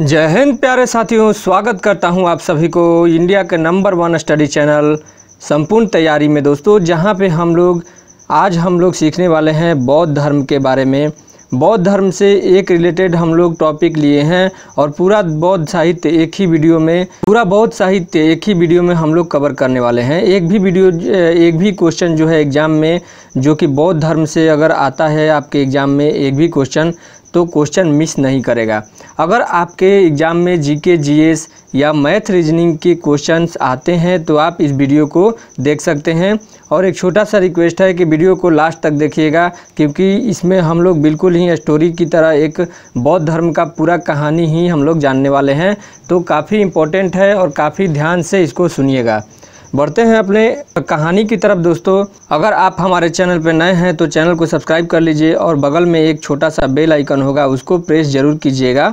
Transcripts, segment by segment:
जय हिंद प्यारे साथियों स्वागत करता हूं आप सभी को इंडिया के नंबर वन स्टडी चैनल संपूर्ण तैयारी में दोस्तों जहां पे हम लोग आज हम लोग सीखने वाले हैं बौद्ध धर्म के बारे में बौद्ध धर्म से एक रिलेटेड हम लोग टॉपिक लिए हैं और पूरा बौद्ध साहित्य एक ही वीडियो में पूरा बौद्ध साहित्य एक ही वीडियो में हम लोग कवर करने वाले हैं एक भी वीडियो एक भी क्वेश्चन जो है एग्ज़ाम में जो कि बौद्ध धर्म से अगर आता है आपके एग्ज़ाम में एक भी क्वेश्चन तो क्वेश्चन मिस नहीं करेगा अगर आपके एग्ज़ाम में जीके जीएस या मैथ रीजनिंग के क्वेश्चंस आते हैं तो आप इस वीडियो को देख सकते हैं और एक छोटा सा रिक्वेस्ट है कि वीडियो को लास्ट तक देखिएगा क्योंकि इसमें हम लोग बिल्कुल ही स्टोरी की तरह एक बौद्ध धर्म का पूरा कहानी ही हम लोग जानने वाले हैं तो काफ़ी इम्पोर्टेंट है और काफ़ी ध्यान से इसको सुनिएगा बढ़ते हैं अपने कहानी की तरफ दोस्तों अगर आप हमारे चैनल पर नए हैं तो चैनल को सब्सक्राइब कर लीजिए और बगल में एक छोटा सा बेल आइकन होगा उसको प्रेस जरूर कीजिएगा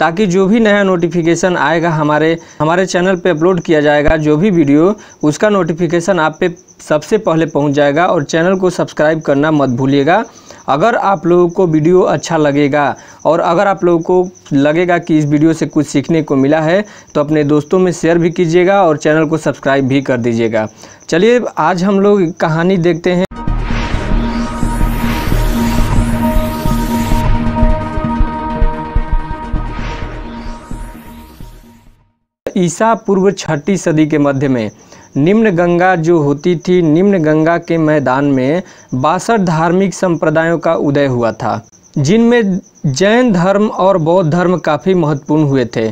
ताकि जो भी नया नोटिफिकेशन आएगा हमारे हमारे चैनल पे अपलोड किया जाएगा जो भी वीडियो उसका नोटिफिकेशन आप पे सबसे पहले पहुंच जाएगा और चैनल को सब्सक्राइब करना मत भूलिएगा अगर आप लोगों को वीडियो अच्छा लगेगा और अगर आप लोगों को लगेगा कि इस वीडियो से कुछ सीखने को मिला है तो अपने दोस्तों में शेयर भी कीजिएगा और चैनल को सब्सक्राइब भी कर दीजिएगा चलिए आज हम लोग कहानी देखते हैं ईसा पूर्व छठी सदी के मध्य में निम्न गंगा जो होती थी निम्न गंगा के मैदान में बासठ धार्मिक संप्रदायों का उदय हुआ था जिनमें जैन धर्म और बौद्ध धर्म काफ़ी महत्वपूर्ण हुए थे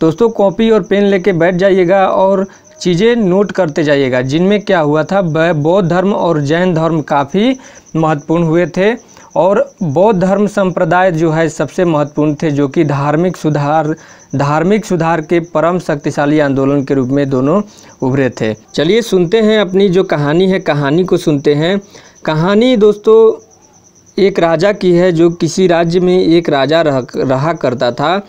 दोस्तों कॉपी और पेन लेके बैठ जाइएगा और चीज़ें नोट करते जाइएगा जिनमें क्या हुआ था बौद्ध धर्म और जैन धर्म काफ़ी महत्वपूर्ण हुए थे और बौद्ध धर्म संप्रदाय जो है सबसे महत्वपूर्ण थे जो कि धार्मिक सुधार धार्मिक सुधार के परम शक्तिशाली आंदोलन के रूप में दोनों उभरे थे चलिए सुनते हैं अपनी जो कहानी है कहानी को सुनते हैं कहानी दोस्तों एक राजा की है जो किसी राज्य में एक राजा रह, रहा करता था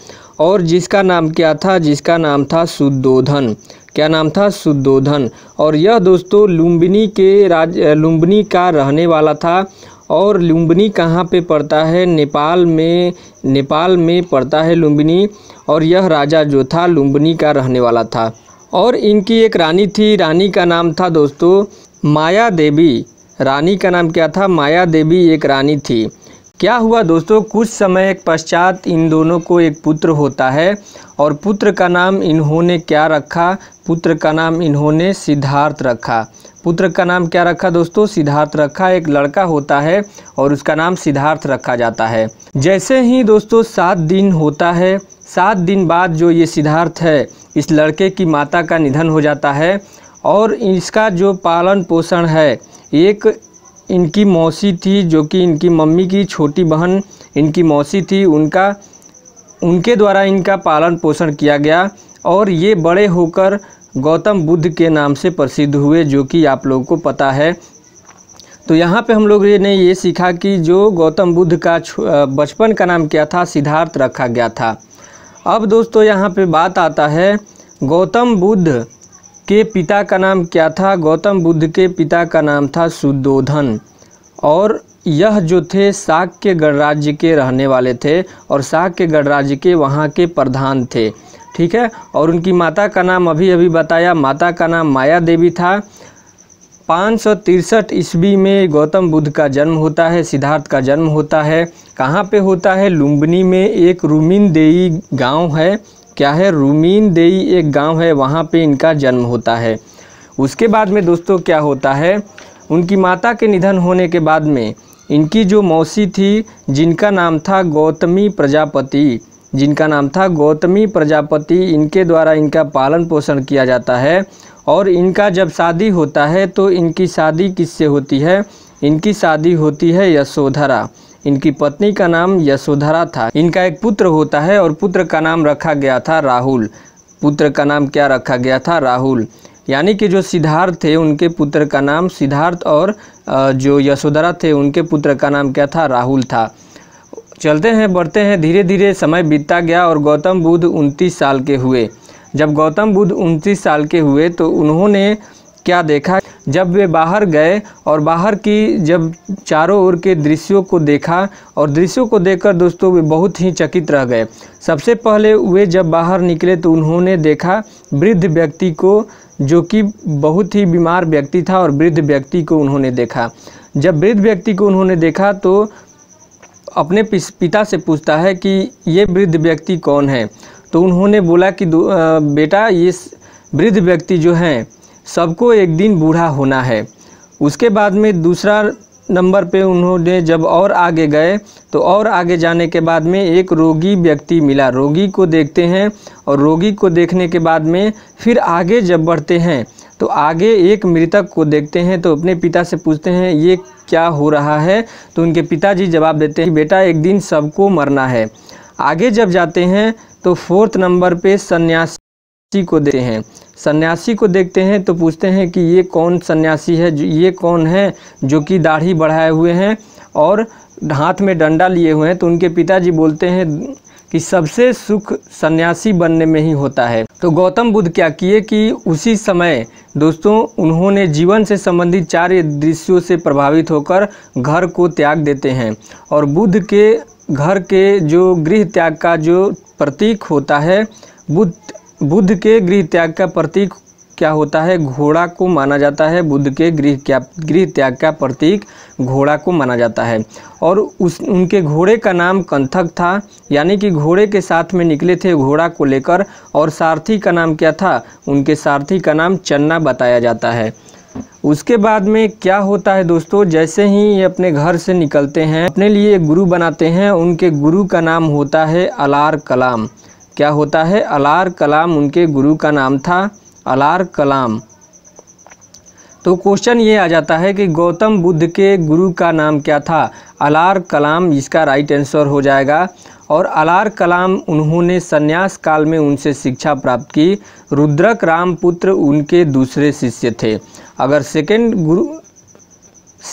और जिसका नाम क्या था जिसका नाम था सुदोधन क्या नाम था सुदोधन और यह दोस्तों लुम्बिनी के राज लुम्बिनी का रहने वाला था और लुम्बिनी कहाँ पे पड़ता है नेपाल में नेपाल में पड़ता है लुम्बिनी और यह राजा जो था लुम्बिनी का रहने वाला था और इनकी एक रानी थी रानी का नाम था दोस्तों माया देवी रानी का नाम क्या था माया देवी एक रानी थी क्या हुआ दोस्तों कुछ समय पश्चात इन दोनों को एक पुत्र होता है और पुत्र का नाम इन्होंने क्या रखा पुत्र का नाम इन्होंने सिद्धार्थ रखा पुत्र का नाम क्या रखा दोस्तों सिद्धार्थ रखा एक लड़का होता है और उसका नाम सिद्धार्थ रखा जाता है जैसे ही दोस्तों सात दिन होता है सात दिन बाद जो ये सिद्धार्थ है इस लड़के की माता का निधन हो जाता है और इसका जो पालन पोषण है एक इनकी मौसी थी जो कि इनकी मम्मी की छोटी बहन इनकी मौसी थी उनका उनके द्वारा इनका पालन पोषण किया गया और ये बड़े होकर गौतम बुद्ध के नाम से प्रसिद्ध हुए जो कि आप लोगों को पता है तो यहाँ पे हम लोग ने ये सीखा कि जो गौतम बुद्ध का बचपन का नाम क्या था सिद्धार्थ रखा गया था अब दोस्तों यहाँ पे बात आता है गौतम बुद्ध के पिता का नाम क्या था गौतम बुद्ध के पिता का नाम था सुदोधन और यह जो थे शाक्य गणराज्य के रहने वाले थे और शाक्य गणराज्य के वहाँ के प्रधान थे ठीक है और उनकी माता का नाम अभी अभी बताया माता का नाम माया देवी था पाँच सौ तिरसठ ईस्वी में गौतम बुद्ध का जन्म होता है सिद्धार्थ का जन्म होता है कहाँ पे होता है लुम्बनी में एक रूमिन देई गाँव है क्या है रूमिन देई एक गांव है वहाँ पे इनका जन्म होता है उसके बाद में दोस्तों क्या होता है उनकी माता के निधन होने के बाद में इनकी जो मौसी थी जिनका नाम था गौतमी प्रजापति जिनका नाम था गौतमी प्रजापति इनके द्वारा इनका पालन पोषण किया जाता है और इनका जब शादी होता है तो इनकी शादी किससे होती है इनकी शादी होती है यशोधरा इनकी पत्नी का नाम यशोधरा था इनका एक पुत्र होता है और पुत्र का नाम रखा गया था राहुल पुत्र का नाम क्या रखा गया था राहुल यानी कि जो सिद्धार्थ थे उनके पुत्र का नाम सिद्धार्थ और जो यशोधरा थे उनके पुत्र का नाम क्या था राहुल था चलते हैं बढ़ते हैं धीरे धीरे समय बीतता गया और गौतम बुद्ध उनतीस साल के हुए जब गौतम बुद्ध उनतीस साल के हुए तो उन्होंने क्या देखा जब वे बाहर गए और बाहर की जब चारों ओर के दृश्यों को देखा और दृश्यों को देखकर दोस्तों वे बहुत ही चकित रह गए सबसे पहले वे जब बाहर निकले तो उन्होंने देखा वृद्ध व्यक्ति को जो कि बहुत ही बीमार व्यक्ति था और वृद्ध व्यक्ति को उन्होंने देखा जब वृद्ध व्यक्ति को उन्होंने देखा तो अपने पिता से पूछता है कि ये वृद्ध व्यक्ति कौन है तो उन्होंने बोला कि बेटा ये वृद्ध व्यक्ति जो हैं सबको एक दिन बूढ़ा होना है उसके बाद में दूसरा नंबर पे उन्होंने जब और आगे गए तो और आगे जाने के बाद में एक रोगी व्यक्ति मिला रोगी को देखते हैं और रोगी को देखने के बाद में फिर आगे जब बढ़ते हैं तो आगे एक मृतक को देखते हैं तो अपने पिता से पूछते हैं ये क्या हो रहा है तो उनके पिताजी जवाब देते हैं बेटा एक दिन सबको मरना है आगे जब जाते हैं तो फोर्थ नंबर पे सन्यासी को देते हैं सन्यासी को देखते हैं तो पूछते हैं कि ये कौन सन्यासी है ये कौन है जो कि दाढ़ी बढ़ाए हुए हैं और हाथ में डंडा लिए हुए हैं तो उनके पिताजी बोलते हैं कि सबसे सुख सन्यासी बनने में ही होता है तो गौतम बुद्ध क्या किए कि उसी समय दोस्तों उन्होंने जीवन से संबंधित चार दृश्यों से प्रभावित होकर घर को त्याग देते हैं और बुद्ध के घर के जो गृह त्याग का जो प्रतीक होता है बुद्ध बुद्ध के गृह त्याग का प्रतीक क्या होता है घोड़ा को माना जाता है बुद्ध के गृह क्या गृह त्याग का प्रतीक घोड़ा को माना जाता है और उस उनके घोड़े का नाम कंथक था यानी कि घोड़े के साथ में निकले थे घोड़ा को लेकर और सारथी का नाम क्या था उनके सारथी का नाम चन्ना बताया जाता है उसके बाद में क्या होता है दोस्तों जैसे ही ये अपने घर से निकलते हैं अपने लिए गुरु बनाते हैं उनके गुरु का नाम होता है अलार कलाम क्या होता है अलार कलाम उनके गुरु का नाम था अलार कलाम तो क्वेश्चन ये आ जाता है कि गौतम बुद्ध के गुरु का नाम क्या था अलार कलाम इसका राइट आंसर हो जाएगा और अलार कलाम उन्होंने संन्यास काल में उनसे शिक्षा प्राप्त की रुद्रक रामपुत्र उनके दूसरे शिष्य थे अगर सेकेंड गुरु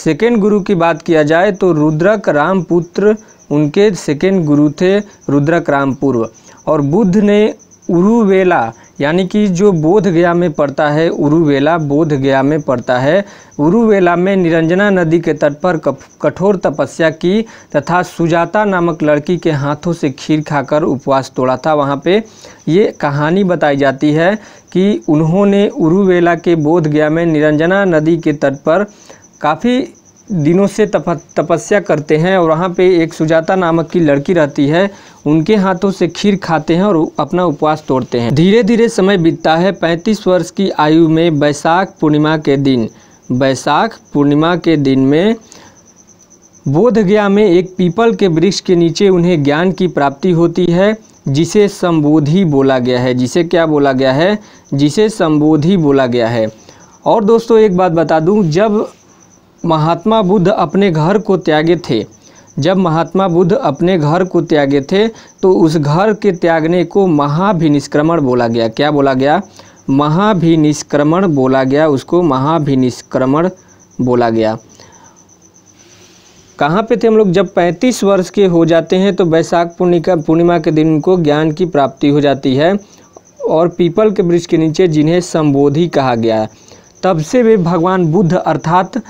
सेकेंड गुरु की बात किया जाए तो रुद्रक रामपुत्र उनके सेकेंड गुरु थे रुद्रक पूर्व और बुद्ध ने उरुवेला यानी कि जो बोध गया में पड़ता है उरुवेला बोध गया में पड़ता है उरुवेला में निरंजना नदी के तट पर कठोर तपस्या की तथा सुजाता नामक लड़की के हाथों से खीर खाकर उपवास तोड़ा था वहाँ पे ये कहानी बताई जाती है कि उन्होंने उरुवेला के बोध गया में निरंजना नदी के तट पर काफ़ी दिनों से तप तपस्या करते हैं और वहाँ पे एक सुजाता नामक की लड़की रहती है उनके हाथों से खीर खाते हैं और अपना उपवास तोड़ते हैं धीरे धीरे समय बीतता है पैंतीस वर्ष की आयु में बैसाख पूर्णिमा के दिन बैसाख पूर्णिमा के दिन में बोध गया में एक पीपल के वृक्ष के नीचे उन्हें ज्ञान की प्राप्ति होती है जिसे संबोधि बोला गया है जिसे क्या बोला गया है जिसे संबोधि बोला गया है और दोस्तों एक बात बता दूं जब महात्मा बुद्ध अपने घर को त्यागे थे जब महात्मा बुद्ध अपने घर को त्यागे थे तो उस घर के त्यागने को महाभिनिष्क्रमण बोला गया क्या बोला गया महाभिनिष्क्रमण बोला गया उसको महाभिनिष्क्रमण बोला गया कहाँ पे थे हम लोग जब 35 वर्ष के हो जाते हैं तो बैसाख पूर्णिका पूर्णिमा के दिन को ज्ञान की प्राप्ति हो जाती है और पीपल के वृक्ष के नीचे जिन्हें संबोधि कहा गया तब से वे भगवान बुद्ध अर्थात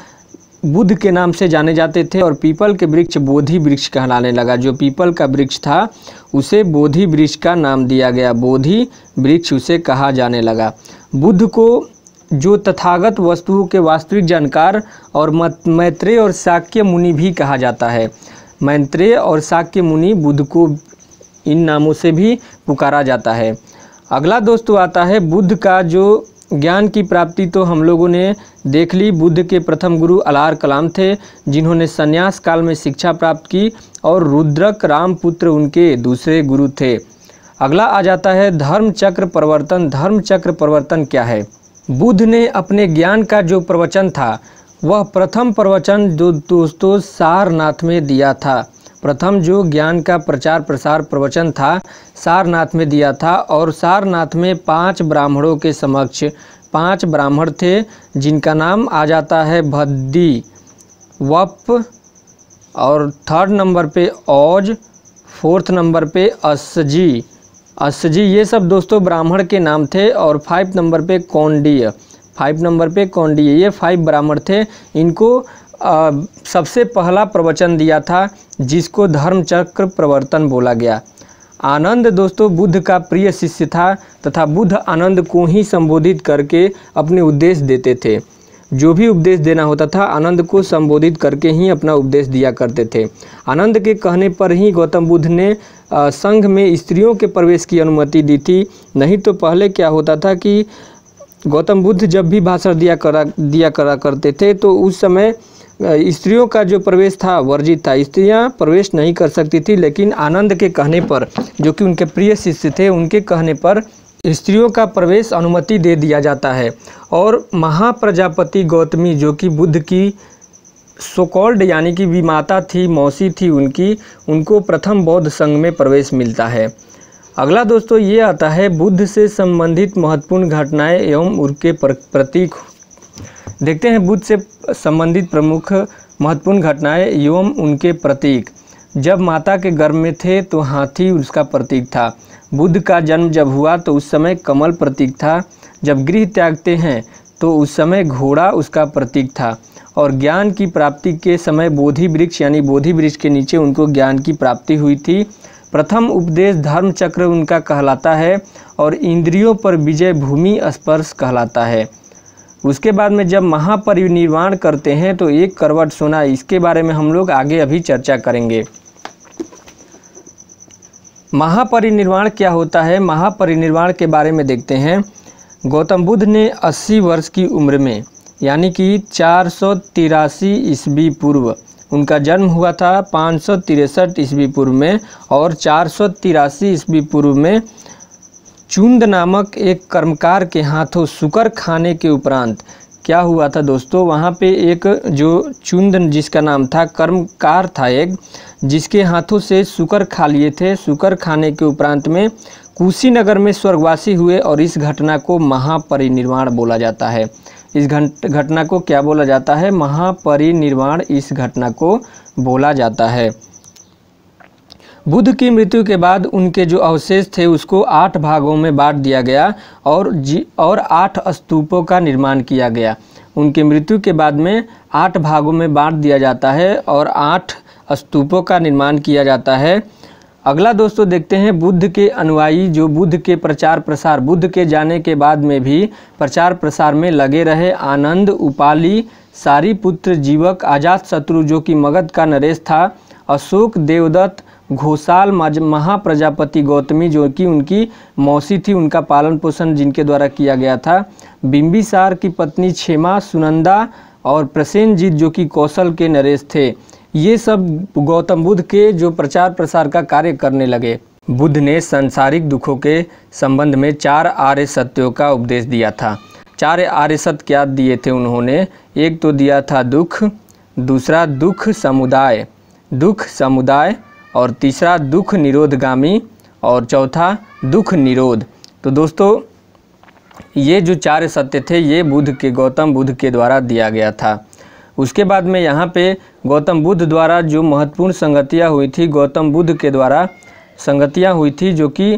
बुद्ध के नाम से जाने जाते थे और पीपल के वृक्ष बोधि वृक्ष कहलाने लगा जो पीपल का वृक्ष था उसे बोधि वृक्ष का नाम दिया गया बोधि वृक्ष उसे कहा जाने लगा बुद्ध को जो तथागत वस्तुओं के वास्तविक जानकार और मैत्रेय और शाक्य मुनि भी कहा जाता है मैत्रेय और शाक्य मुनि बुद्ध को इन नामों से भी पुकारा जाता है अगला दोस्तों आता है बुद्ध का जो ज्ञान की प्राप्ति तो हम लोगों ने देख ली बुद्ध के प्रथम गुरु अलार कलाम थे जिन्होंने संन्यास काल में शिक्षा प्राप्त की और रुद्रक रामपुत्र उनके दूसरे गुरु थे अगला आ जाता है धर्म चक्र प्रवर्तन धर्म चक्र प्रवर्तन क्या है बुद्ध ने अपने ज्ञान का जो प्रवचन था वह प्रथम प्रवचन जो दोस्तों सारनाथ में दिया था प्रथम जो ज्ञान का प्रचार प्रसार प्रवचन था सारनाथ में दिया था और सारनाथ में पांच ब्राह्मणों के समक्ष पांच ब्राह्मण थे जिनका नाम आ जाता है भद्दी वप और थर्ड नंबर पे औज फोर्थ नंबर पे असजी असजी ये सब दोस्तों ब्राह्मण के नाम थे और फाइव नंबर पे कौंडीय फाइव नंबर पे कौन ये फाइव ब्राह्मण थे इनको आ, सबसे पहला प्रवचन दिया था जिसको धर्मचक्र प्रवर्तन बोला गया आनंद दोस्तों बुद्ध का प्रिय शिष्य था तथा बुद्ध आनंद को ही संबोधित करके अपने उपदेश देते थे जो भी उपदेश देना होता था आनंद को संबोधित करके ही अपना उपदेश दिया करते थे आनंद के कहने पर ही गौतम बुद्ध ने संघ में स्त्रियों के प्रवेश की अनुमति दी थी नहीं तो पहले क्या होता था कि गौतम बुद्ध जब भी भाषण दिया करा दिया करा करते थे तो उस समय स्त्रियों का जो प्रवेश था वर्जित था स्त्रियां प्रवेश नहीं कर सकती थी लेकिन आनंद के कहने पर जो कि उनके प्रिय शिष्य थे उनके कहने पर स्त्रियों का प्रवेश अनुमति दे दिया जाता है और महाप्रजापति गौतमी जो कि बुद्ध की सोकॉल्ड यानी कि भी माता थी मौसी थी उनकी उनको प्रथम बौद्ध संघ में प्रवेश मिलता है अगला दोस्तों ये आता है बुद्ध से संबंधित महत्वपूर्ण घटनाएं एवं उनके प्रतीक देखते हैं बुद्ध से संबंधित प्रमुख महत्वपूर्ण घटनाएं एवं उनके प्रतीक जब माता के गर्भ में थे तो हाथी उसका प्रतीक था बुद्ध का जन्म जब हुआ तो उस समय कमल प्रतीक था जब गृह त्यागते हैं तो उस समय घोड़ा उसका प्रतीक था और ज्ञान की प्राप्ति के समय बोधि वृक्ष यानी बोधि वृक्ष के नीचे उनको ज्ञान की प्राप्ति हुई थी प्रथम उपदेश धर्म चक्र उनका कहलाता है और इंद्रियों पर विजय भूमि स्पर्श कहलाता है उसके बाद में जब महापरिनिर्वाण करते हैं तो एक करवट सोना इसके बारे में हम लोग आगे अभी चर्चा करेंगे महापरिनिर्वाण क्या होता है महापरिनिर्वाण के बारे में देखते हैं गौतम बुद्ध ने 80 वर्ष की उम्र में यानी कि चार ईस्वी पूर्व उनका जन्म हुआ था पाँच सौ तिरसठ ईस्वी पूर्व में और चार सौ तिरासी ईस्वी पूर्व में चुंद नामक एक कर्मकार के हाथों शुकर खाने के उपरांत क्या हुआ था दोस्तों वहाँ पे एक जो चुंद जिसका नाम था कर्मकार था एक जिसके हाथों से शुकर खा लिए थे शुकर खाने के उपरांत में कुशीनगर में स्वर्गवासी हुए और इस घटना को महापरिनिर्वाण बोला जाता है इस घट घटना को क्या बोला जाता है महापरिनिर्वाण इस घटना को बोला जाता है बुद्ध की मृत्यु के बाद उनके जो अवशेष थे उसको आठ भागों में बांट दिया गया और जी और आठ स्तूपों का निर्माण किया गया उनके मृत्यु के बाद में आठ भागों में बांट दिया जाता है और आठ स्तूपों का निर्माण किया जाता है अगला दोस्तों देखते हैं बुद्ध के अनुयायी जो बुद्ध के प्रचार प्रसार बुद्ध के जाने के बाद में भी प्रचार प्रसार में लगे रहे आनंद उपाली सारी पुत्र जीवक आजाद शत्रु जो कि मगध का नरेश था अशोक देवदत्त घोषाल महाप्रजापति गौतमी जो कि उनकी मौसी थी उनका पालन पोषण जिनके द्वारा किया गया था बिंबिसार की पत्नी क्षेमा सुनंदा और प्रसेनजीत जो कि कौशल के नरेश थे ये सब गौतम बुद्ध के जो प्रचार प्रसार का कार्य करने लगे बुद्ध ने सांसारिक दुखों के संबंध में चार आर्य सत्यों का उपदेश दिया था चार आर्य सत्य क्या दिए थे उन्होंने एक तो दिया था दुख दूसरा दुख समुदाय दुख समुदाय और तीसरा दुख निरोधगामी और चौथा दुख निरोध तो दोस्तों ये जो चार सत्य थे ये बुद्ध के गौतम बुद्ध के द्वारा दिया गया था उसके बाद में यहाँ पे गौतम बुद्ध द्वारा जो महत्वपूर्ण संगतियाँ हुई थी गौतम बुद्ध के द्वारा संगतियाँ हुई थी जो कि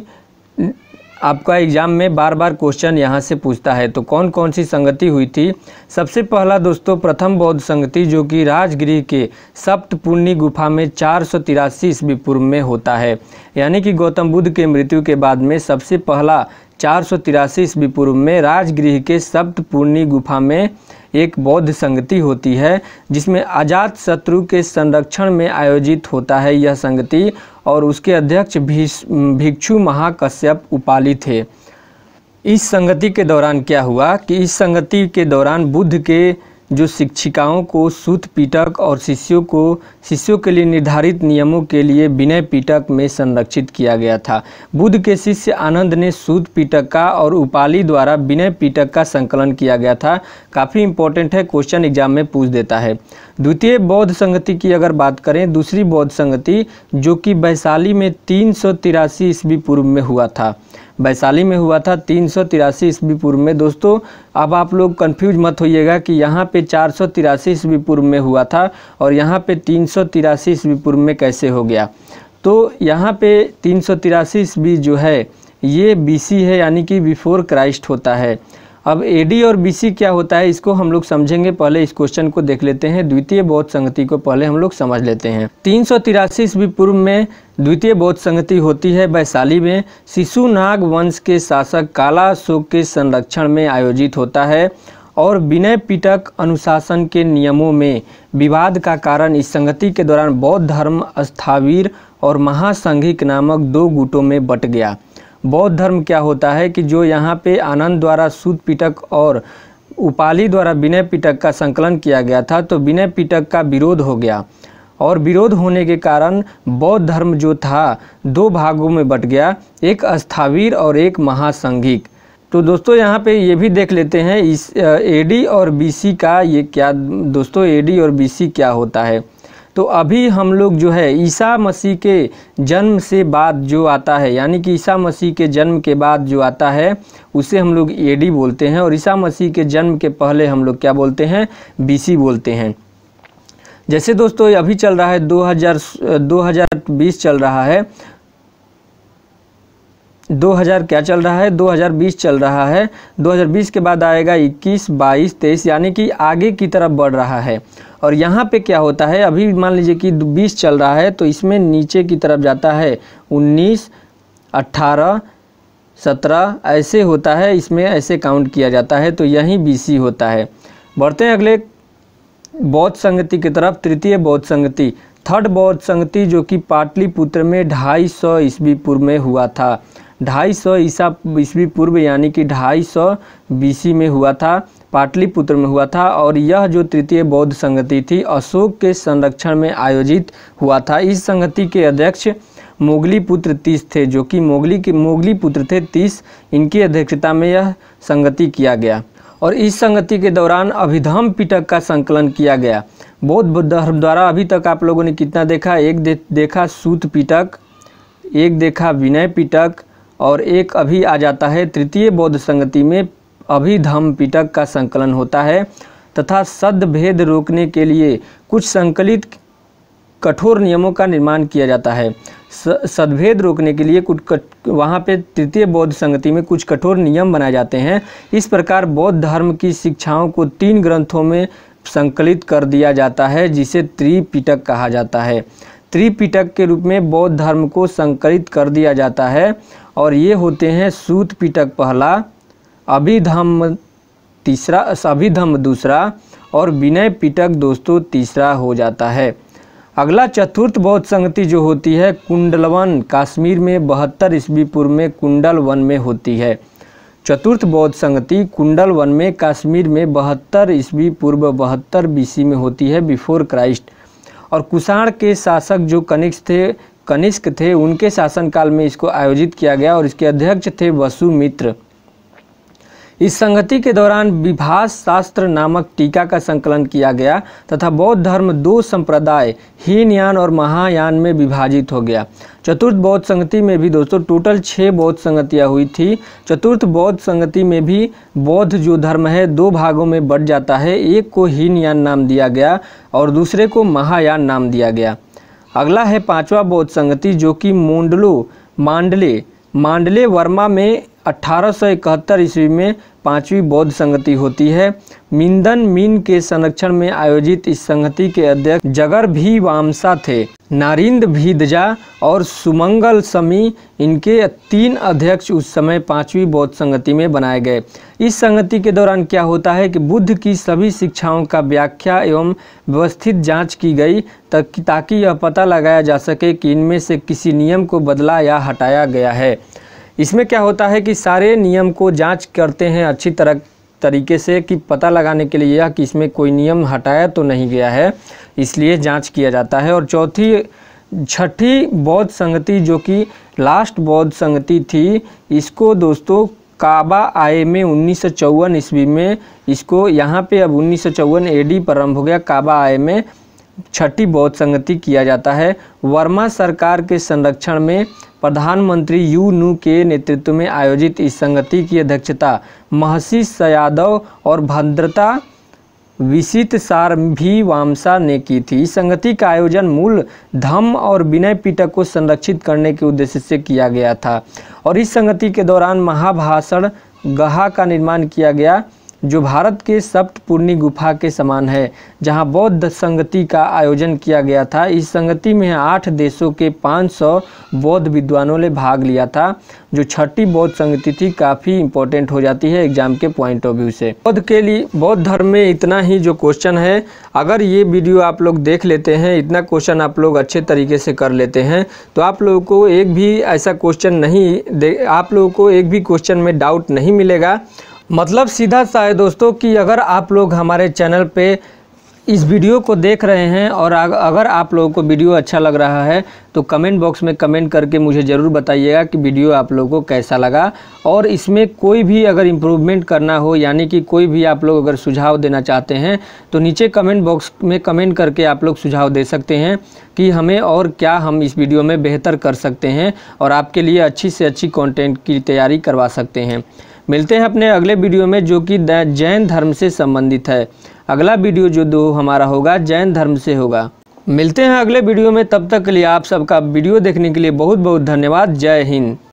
आपका एग्ज़ाम में बार बार क्वेश्चन यहाँ से पूछता है तो कौन कौन सी संगति हुई थी सबसे पहला दोस्तों प्रथम बौद्ध संगति जो कि राजगृह के सप्तपूर्णी गुफा में चार सौ तिरासी ईस्वी पूर्व में होता है यानी कि गौतम बुद्ध के मृत्यु के बाद में सबसे पहला चार सौ तिरासी ईस्वी पूर्व में राजगृह के सप्तपूर्णी गुफा में एक बौद्ध संगति होती है जिसमें आजाद शत्रु के संरक्षण में आयोजित होता है यह संगति और उसके अध्यक्ष भिक्षु महाकश्यप उपाली थे इस संगति के दौरान क्या हुआ कि इस संगति के दौरान बुद्ध के जो शिक्षिकाओं को सूत पीटक और शिष्यों को शिष्यों के लिए निर्धारित नियमों के लिए विनय पीटक में संरक्षित किया गया था बुद्ध के शिष्य आनंद ने सूद पीटक का और उपाली द्वारा विनय पीटक का संकलन किया गया था काफ़ी इंपॉर्टेंट है क्वेश्चन एग्जाम में पूछ देता है द्वितीय बौद्ध संगति की अगर बात करें दूसरी बौद्ध संगति जो कि वैशाली में तीन सौ तिरासी ईस्वी पूर्व में हुआ था वैशाली में हुआ था तीन सौ तिरासी ईस्वी पूर्व में दोस्तों अब आप लोग कंफ्यूज मत होइएगा कि यहाँ पे चार सौ तिरासी ईस्वी पूर्व में हुआ था और यहाँ पे तीन सौ तिरासी पूर्व में कैसे हो गया तो यहाँ पे तीन सौ तिरासी जो है ये बीसी है यानी कि बिफोर क्राइस्ट होता है अब एडी और बीसी क्या होता है इसको हम लोग समझेंगे पहले इस क्वेश्चन को देख लेते हैं द्वितीय बौद्ध संगति को पहले हम लोग समझ लेते हैं तीन सौ तिरासी ईस्वी पूर्व में द्वितीय बौद्ध संगति होती है वैशाली में शिशुनाग वंश के शासक काला अशोक के संरक्षण में आयोजित होता है और विनय पिटक अनुशासन के नियमों में विवाद का कारण इस संगति के दौरान बौद्ध धर्म स्थावीर और महासंघिक नामक दो गुटों में बट गया बौद्ध धर्म क्या होता है कि जो यहाँ पे आनंद द्वारा सूत पिटक और उपाली द्वारा विनय पिटक का संकलन किया गया था तो विनय पिटक का विरोध हो गया और विरोध होने के कारण बौद्ध धर्म जो था दो भागों में बट गया एक स्थावीर और एक महासंघिक तो दोस्तों यहाँ पे ये भी देख लेते हैं इस ए डी और बी सी का ये क्या दोस्तों ए डी और बी सी क्या होता है तो अभी हम लोग जो है ईसा मसीह के जन्म से बाद जो आता है यानी कि ईसा मसीह के जन्म के बाद जो आता है उसे हम लोग ए डी बोलते हैं और ईसा मसीह के जन्म के पहले हम लोग क्या बोलते हैं सी बोलते हैं जैसे दोस्तों अभी चल रहा है 2000 2020 चल रहा है 2000 क्या चल रहा है 2020 चल रहा है 2020 के बाद आएगा 21 22 23 यानी कि आगे की तरफ बढ़ रहा है और यहाँ पे क्या होता है अभी मान लीजिए कि 20 चल रहा है तो इसमें नीचे की तरफ जाता है 19 18 17 ऐसे होता है इसमें ऐसे काउंट किया जाता है तो यही बी होता है बढ़ते हैं अगले बौद्ध संगति की तरफ तृतीय बौद्ध संगति थर्ड बौद्ध संगति जो कि पाटलिपुत्र में ढाई सौ ईस्वी पूर्व में हुआ था ढाई सौ ईसा ईस्वी पूर्व यानी कि ढाई सौ बीसी में हुआ था पाटलिपुत्र में हुआ था और यह जो तृतीय बौद्ध संगति थी अशोक के संरक्षण में आयोजित हुआ था इस संगति के अध्यक्ष मोगली पुत्र तीस थे जो कि मोगली के मोगली पुत्र थे तीस इनकी अध्यक्षता में यह संगति किया गया और इस संगति के दौरान अभिधम पिटक का संकलन किया गया बौद्ध धर्म द्वारा अभी तक आप लोगों ने कितना देखा एक दे, देखा सूत पिटक एक देखा विनय पिटक और एक अभी आ जाता है तृतीय बौद्ध संगति में अभिधम पिटक का संकलन होता है तथा सद भेद रोकने के लिए कुछ संकलित कठोर नियमों का निर्माण किया जाता है सद्भेद रोकने के लिए कुछ कट वहाँ पर तृतीय बौद्ध संगति में कुछ कठोर नियम बनाए जाते हैं इस प्रकार बौद्ध धर्म की शिक्षाओं को तीन ग्रंथों में संकलित कर दिया जाता है जिसे त्रिपिटक कहा जाता है त्रिपिटक के रूप में बौद्ध धर्म को संकलित कर दिया जाता है और ये होते हैं सूत पिटक पहला अभिधम तीसरा अभिधम दूसरा और विनय पिटक दोस्तों तीसरा हो जाता है अगला चतुर्थ बौद्ध संगति जो होती है कुंडलवन काश्मीर में बहत्तर ईस्वी पूर्व में कुंडल वन में होती है चतुर्थ बौद्ध संगति कुंडल वन में काश्मीर में बहत्तर ईस्वी पूर्व बहत्तर बीसी में होती है बिफोर क्राइस्ट और कुषाण के शासक जो कनिक्स थे कनिष्क थे उनके शासनकाल में इसको आयोजित किया गया और इसके अध्यक्ष थे वसुमित्र इस संगति के दौरान विभाष शास्त्र नामक टीका का संकलन किया गया तथा बौद्ध धर्म दो संप्रदाय हीनयान और महायान में विभाजित हो गया चतुर्थ बौद्ध संगति में भी दोस्तों टोटल छः बौद्ध संगतियाँ हुई थी चतुर्थ बौद्ध संगति में भी बौद्ध जो धर्म है दो भागों में बढ़ जाता है एक को हीनयान नाम दिया गया और दूसरे को महायान नाम दिया गया अगला है पांचवा बौद्ध संगति जो कि मोंडलो मांडले मांडले वर्मा में अठारह ईस्वी में पांचवी बौद्ध संगति होती है मिंदन मीन के संरक्षण में आयोजित इस संगति के अध्यक्ष जगर भी वामसा थे नारिंद भीदजा और सुमंगल समी इनके तीन अध्यक्ष उस समय पांचवी बौद्ध संगति में बनाए गए इस संगति के दौरान क्या होता है कि बुद्ध की सभी शिक्षाओं का व्याख्या एवं व्यवस्थित जांच की गई ताकि यह पता लगाया जा सके कि इनमें से किसी नियम को बदला या हटाया गया है इसमें क्या होता है कि सारे नियम को जांच करते हैं अच्छी तरह तरीके से कि पता लगाने के लिए यह कि इसमें कोई नियम हटाया तो नहीं गया है इसलिए जांच किया जाता है और चौथी छठी बौद्ध संगति जो कि लास्ट बौद्ध संगति थी इसको दोस्तों काबा आए में उन्नीस सौ ईस्वी में इसको यहाँ पे अब उन्नीस सौ एडी प्रारंभ हो गया काबा आए में छठी बौद्ध संगति किया जाता है वर्मा सरकार के संरक्षण में प्रधानमंत्री यू नू के नेतृत्व में आयोजित इस संगति की अध्यक्षता महसी सयादव और भद्रता विशित सार भी वामसा ने की थी इस संगति का आयोजन मूल धम्म और विनय पीटक को संरक्षित करने के उद्देश्य से किया गया था और इस संगति के दौरान महाभाषण गहा का निर्माण किया गया जो भारत के सप्तपूर्णी गुफा के समान है जहां बौद्ध संगति का आयोजन किया गया था इस संगति में आठ देशों के 500 बौद्ध विद्वानों ने भाग लिया था जो छठी बौद्ध संगति थी काफ़ी इंपॉर्टेंट हो जाती है एग्जाम के पॉइंट ऑफ व्यू से बौद्ध के लिए बौद्ध धर्म में इतना ही जो क्वेश्चन है अगर ये वीडियो आप लोग देख लेते हैं इतना क्वेश्चन आप लोग अच्छे तरीके से कर लेते हैं तो आप लोगों को एक भी ऐसा क्वेश्चन नहीं आप लोगों को एक भी क्वेश्चन में डाउट नहीं मिलेगा मतलब सीधा सा है दोस्तों कि अगर आप लोग हमारे चैनल पे इस वीडियो को देख रहे हैं और अगर आप लोगों को वीडियो अच्छा लग रहा है तो कमेंट बॉक्स में कमेंट करके मुझे ज़रूर बताइएगा कि वीडियो आप लोगों को कैसा लगा और इसमें कोई भी अगर इम्प्रूवमेंट करना हो यानी कि कोई भी आप लोग अगर सुझाव देना चाहते हैं तो नीचे कमेंट बॉक्स में कमेंट करके आप लोग सुझाव दे सकते हैं कि हमें और क्या हम इस वीडियो में बेहतर कर सकते हैं और आपके लिए अच्छी से अच्छी कॉन्टेंट की तैयारी करवा सकते हैं मिलते हैं अपने अगले वीडियो में जो कि जैन धर्म से संबंधित है अगला वीडियो जो दो हमारा होगा जैन धर्म से होगा मिलते हैं अगले वीडियो में तब तक के लिए आप सबका वीडियो देखने के लिए बहुत बहुत धन्यवाद जय हिंद